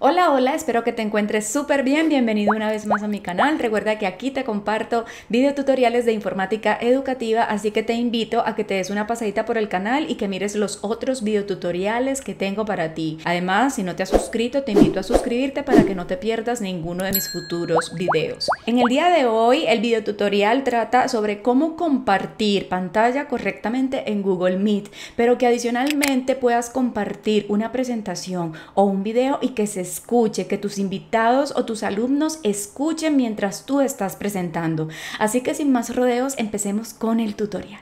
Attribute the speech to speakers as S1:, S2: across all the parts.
S1: Hola, hola, espero que te encuentres súper bien. Bienvenido una vez más a mi canal. Recuerda que aquí te comparto videotutoriales de informática educativa, así que te invito a que te des una pasadita por el canal y que mires los otros videotutoriales que tengo para ti. Además, si no te has suscrito, te invito a suscribirte para que no te pierdas ninguno de mis futuros videos. En el día de hoy, el tutorial trata sobre cómo compartir pantalla correctamente en Google Meet, pero que adicionalmente puedas compartir una presentación o un video y que se escuche, que tus invitados o tus alumnos escuchen mientras tú estás presentando. Así que sin más rodeos, empecemos con el tutorial.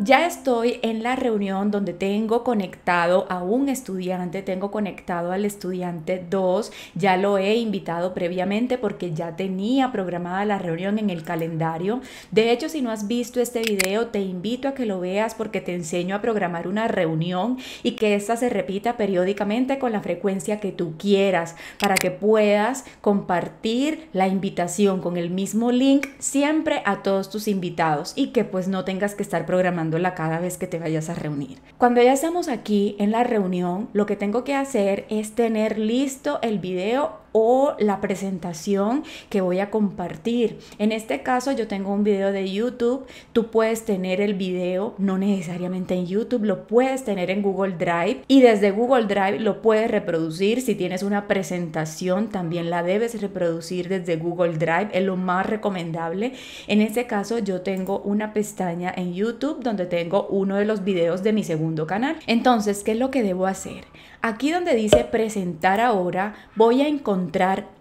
S1: ya estoy en la reunión donde tengo conectado a un estudiante, tengo conectado al estudiante 2, ya lo he invitado previamente porque ya tenía programada la reunión en el calendario. De hecho, si no has visto este video, te invito a que lo veas porque te enseño a programar una reunión y que esta se repita periódicamente con la frecuencia que tú quieras para que puedas compartir la invitación con el mismo link siempre a todos tus invitados y que pues no tengas que estar programando la cada vez que te vayas a reunir. Cuando ya estamos aquí en la reunión, lo que tengo que hacer es tener listo el video o la presentación que voy a compartir. En este caso yo tengo un video de YouTube, tú puedes tener el video, no necesariamente en YouTube, lo puedes tener en Google Drive y desde Google Drive lo puedes reproducir. Si tienes una presentación también la debes reproducir desde Google Drive, es lo más recomendable. En este caso yo tengo una pestaña en YouTube donde tengo uno de los videos de mi segundo canal. Entonces, ¿qué es lo que debo hacer? Aquí donde dice presentar ahora, voy a encontrar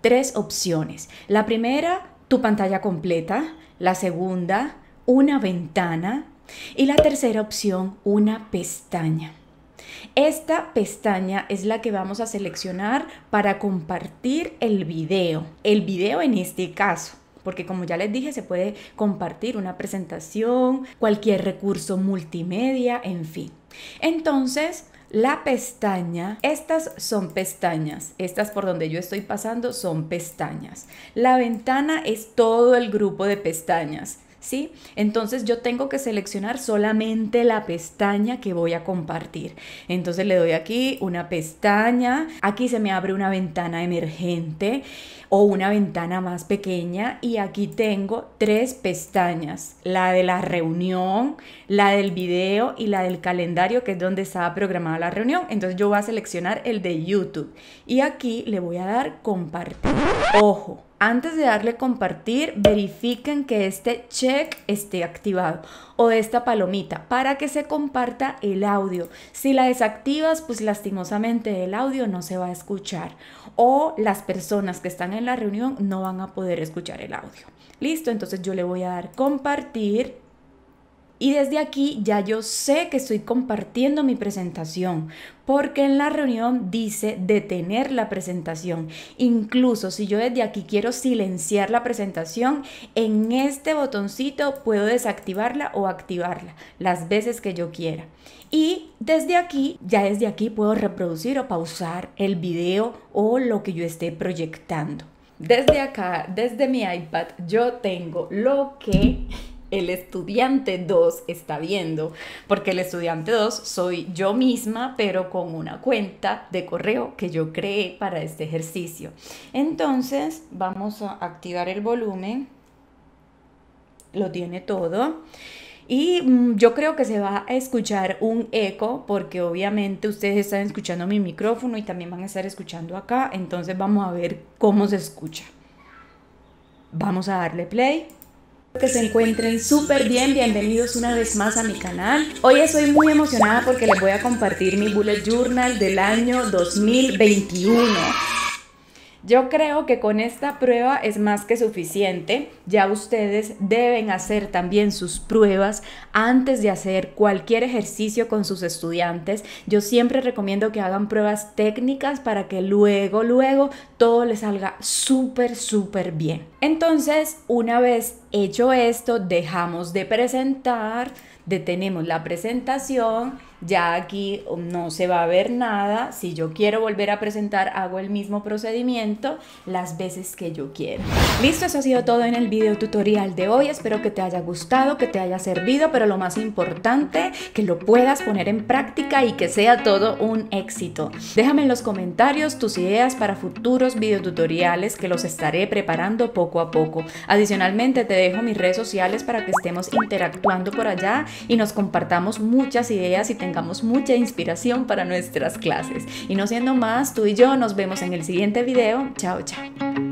S1: tres opciones. La primera, tu pantalla completa. La segunda, una ventana. Y la tercera opción, una pestaña. Esta pestaña es la que vamos a seleccionar para compartir el vídeo El vídeo en este caso porque como ya les dije, se puede compartir una presentación, cualquier recurso multimedia, en fin. Entonces, la pestaña, estas son pestañas, estas por donde yo estoy pasando son pestañas. La ventana es todo el grupo de pestañas. ¿sí? Entonces yo tengo que seleccionar solamente la pestaña que voy a compartir. Entonces le doy aquí una pestaña, aquí se me abre una ventana emergente o una ventana más pequeña y aquí tengo tres pestañas, la de la reunión, la del video y la del calendario que es donde estaba programada la reunión. Entonces yo voy a seleccionar el de YouTube y aquí le voy a dar compartir. Ojo, antes de darle compartir, verifiquen que este check esté activado o esta palomita para que se comparta el audio. Si la desactivas, pues lastimosamente el audio no se va a escuchar o las personas que están en la reunión no van a poder escuchar el audio. Listo, entonces yo le voy a dar compartir y desde aquí ya yo sé que estoy compartiendo mi presentación, porque en la reunión dice detener la presentación. Incluso si yo desde aquí quiero silenciar la presentación, en este botoncito puedo desactivarla o activarla las veces que yo quiera. Y desde aquí, ya desde aquí puedo reproducir o pausar el video o lo que yo esté proyectando. Desde acá, desde mi iPad, yo tengo lo que el estudiante 2 está viendo, porque el estudiante 2 soy yo misma, pero con una cuenta de correo que yo creé para este ejercicio. Entonces, vamos a activar el volumen. Lo tiene todo. Y mm, yo creo que se va a escuchar un eco porque obviamente ustedes están escuchando mi micrófono y también van a estar escuchando acá. Entonces vamos a ver cómo se escucha. Vamos a darle play que se encuentren súper bien, bienvenidos una vez más a mi canal. Hoy estoy muy emocionada porque les voy a compartir mi bullet journal del año 2021. Yo creo que con esta prueba es más que suficiente. Ya ustedes deben hacer también sus pruebas antes de hacer cualquier ejercicio con sus estudiantes. Yo siempre recomiendo que hagan pruebas técnicas para que luego, luego todo les salga súper, súper bien. Entonces, una vez hecho esto, dejamos de presentar, detenemos la presentación ya aquí um, no se va a ver nada, si yo quiero volver a presentar hago el mismo procedimiento las veces que yo quiero. Listo, eso ha sido todo en el video tutorial de hoy, espero que te haya gustado, que te haya servido, pero lo más importante, que lo puedas poner en práctica y que sea todo un éxito. Déjame en los comentarios tus ideas para futuros video tutoriales que los estaré preparando poco a poco. Adicionalmente te dejo mis redes sociales para que estemos interactuando por allá y nos compartamos muchas ideas y tengamos mucha inspiración para nuestras clases. Y no siendo más, tú y yo nos vemos en el siguiente video. Chao, chao.